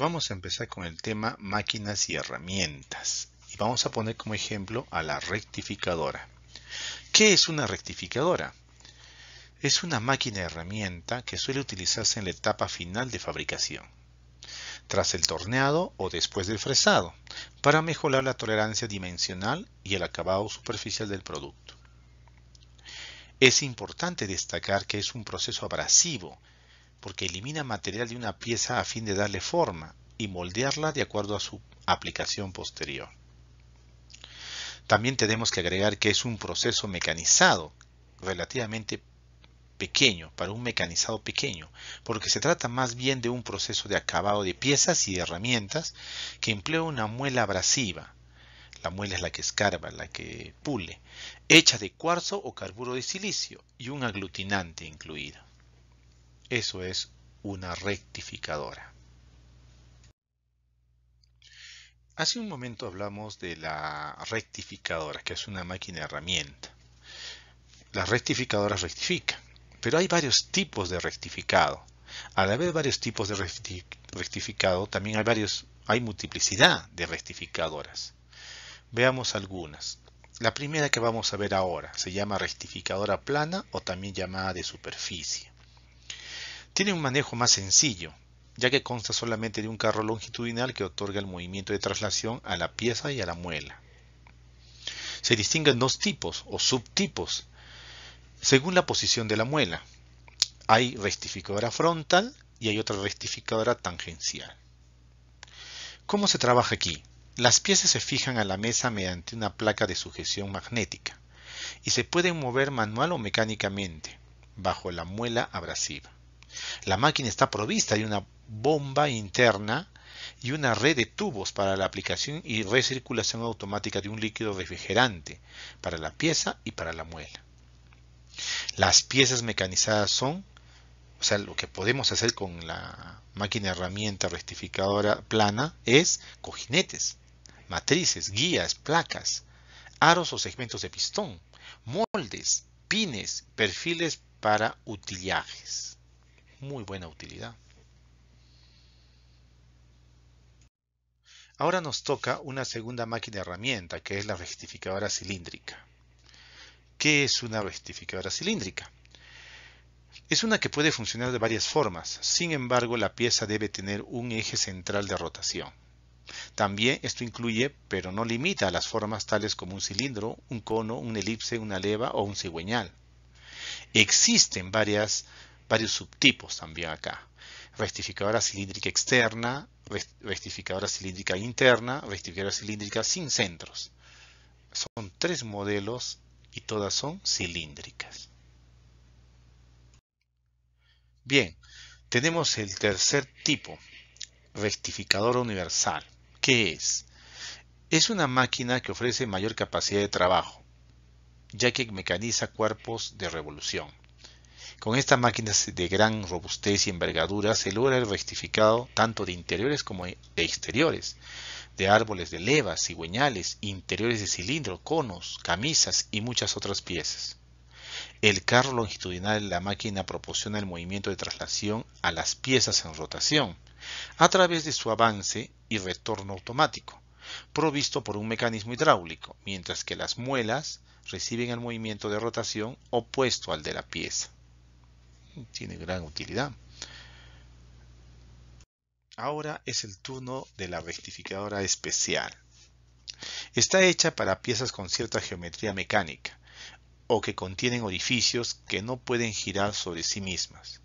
Vamos a empezar con el tema máquinas y herramientas. Y vamos a poner como ejemplo a la rectificadora. ¿Qué es una rectificadora? Es una máquina herramienta que suele utilizarse en la etapa final de fabricación, tras el torneado o después del fresado, para mejorar la tolerancia dimensional y el acabado superficial del producto. Es importante destacar que es un proceso abrasivo porque elimina material de una pieza a fin de darle forma y moldearla de acuerdo a su aplicación posterior. También tenemos que agregar que es un proceso mecanizado, relativamente pequeño, para un mecanizado pequeño, porque se trata más bien de un proceso de acabado de piezas y de herramientas que emplea una muela abrasiva. La muela es la que escarba, la que pule, hecha de cuarzo o carburo de silicio y un aglutinante incluido. Eso es una rectificadora. Hace un momento hablamos de la rectificadora, que es una máquina herramienta. Las rectificadoras rectifican, pero hay varios tipos de rectificado. Al haber varios tipos de rectificado, también hay, varios, hay multiplicidad de rectificadoras. Veamos algunas. La primera que vamos a ver ahora se llama rectificadora plana o también llamada de superficie. Tiene un manejo más sencillo, ya que consta solamente de un carro longitudinal que otorga el movimiento de traslación a la pieza y a la muela. Se distinguen dos tipos o subtipos según la posición de la muela. Hay rectificadora frontal y hay otra rectificadora tangencial. ¿Cómo se trabaja aquí? Las piezas se fijan a la mesa mediante una placa de sujeción magnética y se pueden mover manual o mecánicamente bajo la muela abrasiva. La máquina está provista de una bomba interna y una red de tubos para la aplicación y recirculación automática de un líquido refrigerante para la pieza y para la muela. Las piezas mecanizadas son, o sea, lo que podemos hacer con la máquina herramienta rectificadora plana es cojinetes, matrices, guías, placas, aros o segmentos de pistón, moldes, pines, perfiles para utillajes muy buena utilidad. Ahora nos toca una segunda máquina herramienta, que es la rectificadora cilíndrica. ¿Qué es una rectificadora cilíndrica? Es una que puede funcionar de varias formas, sin embargo la pieza debe tener un eje central de rotación. También esto incluye, pero no limita, las formas tales como un cilindro, un cono, un elipse, una leva o un cigüeñal. Existen varias varios subtipos también acá. Rectificadora cilíndrica externa, rectificadora cilíndrica interna, rectificadora cilíndrica sin centros. Son tres modelos y todas son cilíndricas. Bien, tenemos el tercer tipo, rectificadora universal. ¿Qué es? Es una máquina que ofrece mayor capacidad de trabajo, ya que mecaniza cuerpos de revolución. Con estas máquinas de gran robustez y envergadura se logra el rectificado tanto de interiores como de exteriores, de árboles de levas, cigüeñales, interiores de cilindro, conos, camisas y muchas otras piezas. El carro longitudinal de la máquina proporciona el movimiento de traslación a las piezas en rotación, a través de su avance y retorno automático, provisto por un mecanismo hidráulico, mientras que las muelas reciben el movimiento de rotación opuesto al de la pieza tiene gran utilidad. Ahora es el turno de la rectificadora especial. Está hecha para piezas con cierta geometría mecánica o que contienen orificios que no pueden girar sobre sí mismas.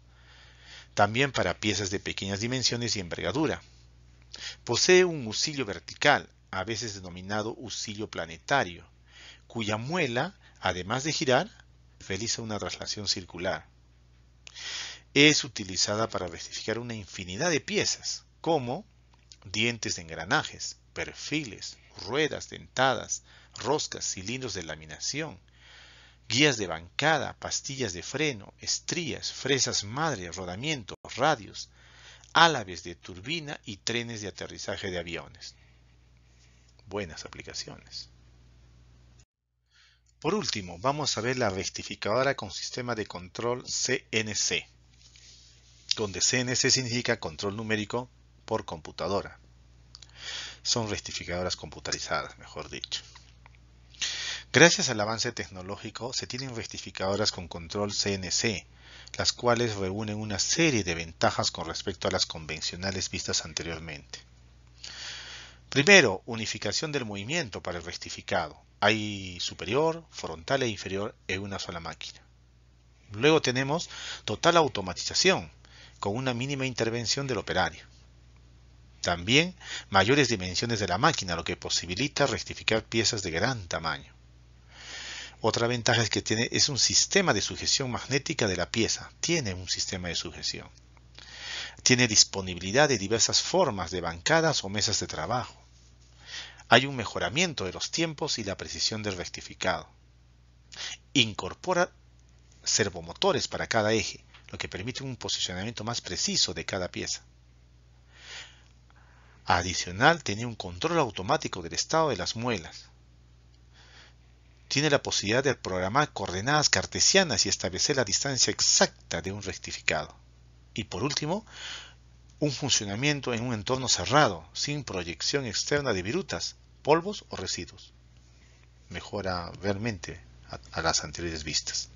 También para piezas de pequeñas dimensiones y envergadura. Posee un husillo vertical, a veces denominado usillo planetario, cuya muela, además de girar, realiza una traslación circular es utilizada para rectificar una infinidad de piezas, como dientes de engranajes, perfiles, ruedas dentadas, roscas, cilindros de laminación, guías de bancada, pastillas de freno, estrías, fresas madre, rodamientos, radios, álabes de turbina y trenes de aterrizaje de aviones. Buenas aplicaciones. Por último, vamos a ver la rectificadora con sistema de control CNC donde CNC significa control numérico por computadora. Son rectificadoras computarizadas, mejor dicho. Gracias al avance tecnológico se tienen rectificadoras con control CNC, las cuales reúnen una serie de ventajas con respecto a las convencionales vistas anteriormente. Primero, unificación del movimiento para el rectificado. Hay superior, frontal e inferior en una sola máquina. Luego tenemos total automatización, con una mínima intervención del operario. También mayores dimensiones de la máquina, lo que posibilita rectificar piezas de gran tamaño. Otra ventaja es que tiene, es un sistema de sujeción magnética de la pieza. Tiene un sistema de sujeción. Tiene disponibilidad de diversas formas de bancadas o mesas de trabajo. Hay un mejoramiento de los tiempos y la precisión del rectificado. Incorpora servomotores para cada eje, lo que permite un posicionamiento más preciso de cada pieza. Adicional, tiene un control automático del estado de las muelas. Tiene la posibilidad de programar coordenadas cartesianas y establecer la distancia exacta de un rectificado. Y por último, un funcionamiento en un entorno cerrado, sin proyección externa de virutas, polvos o residuos. Mejora realmente a las anteriores vistas.